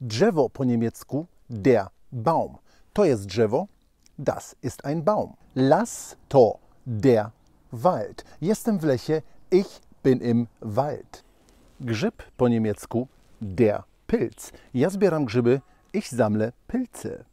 Drzewo po niemiecku der Baum. To jest drzewo, das ist ein Baum. Las to der Wald. Jestem w lesie, ich bin im Wald. Grzyb po niemiecku der Pilz. Ja zbieram grzyby, ich sammle Pilze.